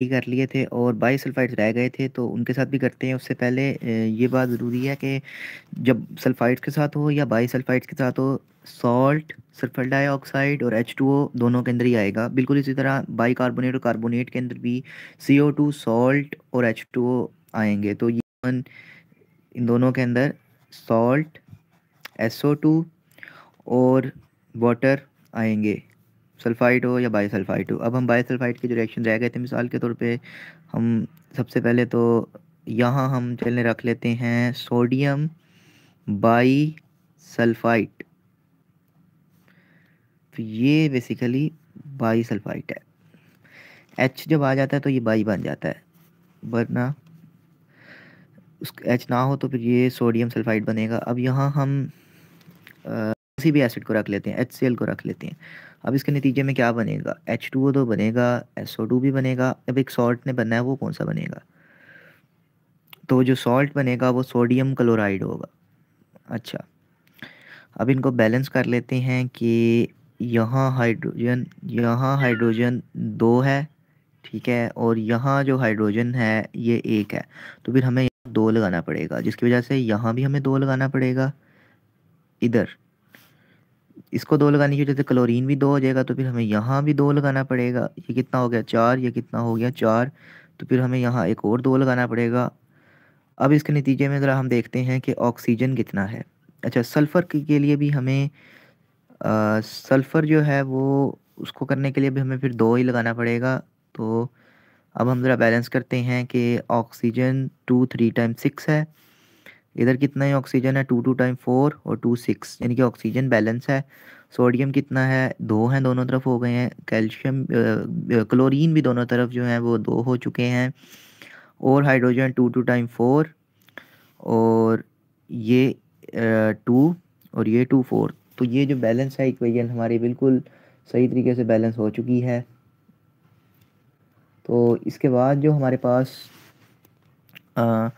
भी कर लिए थे और बाई सल्फ़ाइड्स रह गए थे तो उनके साथ भी करते हैं उससे पहले ये बात ज़रूरी है कि जब सल्फ़ाइड्स के साथ हो या बाई सल्फ़ाइड्स के साथ हो सॉल्ट सल्फर डाइऑक्साइड और एच टू ओ दोनों के अंदर ही आएगा बिल्कुल इसी तरह बाई कार्बोनेट और कार्बोनेट के अंदर भी सी ओ टू सॉल्ट और एच टू ओ आएंगे तो ये इन दोनों के अंदर सॉल्ट एस ओ टू और वाटर आएंगे सल्फाइट हो या बाई हो अब हम बाई के जो रिएक्शन रह गए थे मिसाल के तौर पे हम सबसे पहले तो यहाँ हम चलने रख लेते हैं सोडियम बाई सल्फाइट तो ये बेसिकली बाई सल्फाइट है एच जब आ जाता है तो ये बाई बन जाता है वरना उस एच ना हो तो फिर ये सोडियम सल्फ़ाइड बनेगा अब यहाँ हम आ, किसी भी एसिड को रख लेते हैं एच को रख लेते हैं अब इसके नतीजे में क्या बनेगा एच टू ओ तो बनेगा एस ओ टू भी बनेगा अब एक सॉल्ट ने बनना है वो कौन सा बनेगा तो जो सॉल्ट बनेगा वो सोडियम क्लोराइड होगा अच्छा अब इनको बैलेंस कर लेते हैं कि यहाँ हाइड्रोजन यहाँ हाइड्रोजन दो है ठीक है और यहाँ जो हाइड्रोजन है ये एक है तो फिर हमें दो लगाना पड़ेगा जिसकी वजह से यहाँ भी हमें दो लगाना पड़ेगा इधर इसको दो लगाने की वजह से क्लोरीन भी दो हो जाएगा तो फिर हमें यहाँ भी दो लगाना पड़ेगा ये कितना हो गया चार ये कितना हो गया चार तो फिर हमें यहाँ एक और दो लगाना पड़ेगा अब इसके नतीजे में ज़रा हम देखते हैं कि ऑक्सीजन कितना है अच्छा सल्फ़र के लिए भी हमें सल्फ़र जो है वो उसको करने के लिए भी हमें फिर दो ही लगाना पड़ेगा तो अब हम ज़रा बैलेंस करते हैं कि oxygen two three time six है इधर कितना ही ऑक्सीजन है टू टू टाइम फोर और टू सिक्स यानी कि ऑक्सीजन बैलेंस है सोडियम कितना है दो हैं दोनों तरफ हो गए हैं कैल्शियम क्लोरीन भी दोनों तरफ जो है वो दो हो चुके हैं और hydrogen two two time four और ये टू और ये टू फोर तो ये जो बैलेंस है इक्वेशन हमारी बिल्कुल सही तरीके से बैलेंस हो चुकी है तो इसके बाद जो हमारे पास आ,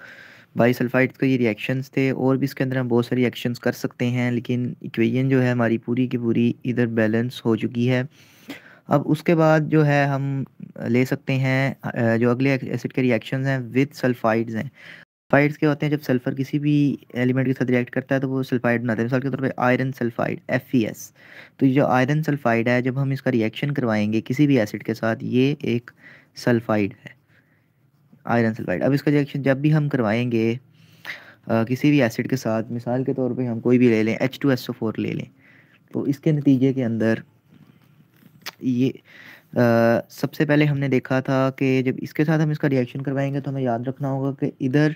बाई सल्फ़ाइड्स का ये रिएक्शंस थे और भी इसके अंदर हम बहुत सारी रिएक्शंस कर सकते हैं लेकिन इक्वेशन जो है हमारी पूरी की पूरी इधर बैलेंस हो चुकी है अब उसके बाद जो है हम ले सकते हैं जो अगले एसिड के रिएक्शंस हैं विद सल्फ़ाइड्स हैं सल्फ़ाइड्स के होते हैं जब सल्फ़र किसी भी एलिमेंट के साथ रिएक्ट करता है तो वो सल्फ़ाइड बनाते हैं मिसाल के तौर पर आयरन सल्फ़ाइड एफ तो जो आयरन सल्फ़ाइड है जब हम इसका रिएक्शन करवाएंगे किसी भी एसिड के साथ ये एक सल्फ़ाइड है आयरन सल्फाइड अब इसका रिएक्शन जब भी हम करवाएंगे आ, किसी भी एसिड के साथ मिसाल के तौर पे हम कोई भी ले लें H two S O four ले लें तो इसके नतीजे के अंदर ये आ, सबसे पहले हमने देखा था कि जब इसके साथ हम इसका रिएक्शन करवाएंगे तो हमें याद रखना होगा कि इधर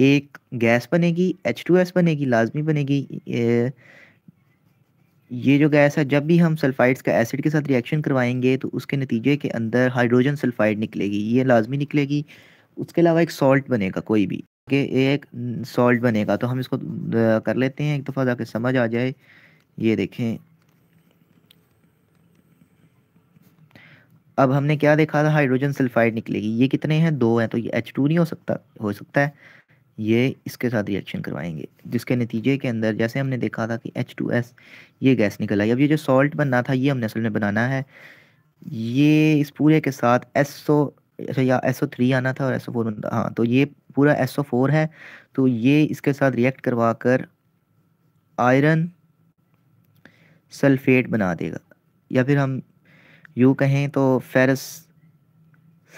एक गैस बनेगी एच टू एस बनेगी लाजमी बनेगी ए, ये जो गैस है जब भी हम सल्फाइड्स का एसिड के साथ रिएक्शन करवाएंगे तो उसके नतीजे के अंदर हाइड्रोजन सल्फाइड निकलेगी ये लाजमी निकलेगी उसके अलावा एक सॉल्ट बनेगा कोई भी कि एक सॉल्ट बनेगा तो हम इसको कर लेते हैं एक दफ़ा जाके समझ आ जाए ये देखें अब हमने क्या देखा था हाइड्रोजन सल्फाइड निकलेगी ये कितने हैं दो हैं तो ये एच टू नहीं हो सकता हो सकता है ये इसके साथ रिएक्शन करवाएंगे जिसके नतीजे के अंदर जैसे हमने देखा था कि एच टू एस ये गैस निकल आई अब ये जो सॉल्ट बनना था ये हमने असल में बनाना है ये इस पूरे के साथ एस सो अच्छा या एस थ्री आना था और एस ओ फोर बनता हाँ तो ये पूरा एस ओ फोर है तो ये इसके साथ रिएक्ट करवा कर आयरन सल्फेट बना देगा या फिर हम यू कहें तो फेरस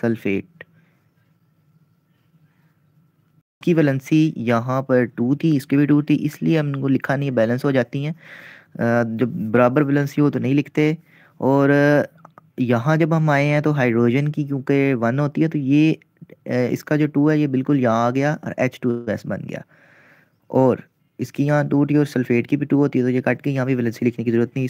सल्फेट की वैलेंसी यहाँ पर टू थी इसकी भी टू थी इसलिए हम इनको लिखा नहीं बैलेंस हो जाती हैं जब बराबर वैलेंसी हो तो नहीं लिखते और यहाँ जब हम आए हैं तो हाइड्रोजन की क्योंकि वन होती है तो ये इसका जो टू है ये बिल्कुल यहाँ आ गया और एच टू एस बन गया और इसकी यहाँ टू टी और सल्फेट की भी टू होती है तो ये काट के यहाँ भी वैलेंसी लिखने की ज़रूरत नहीं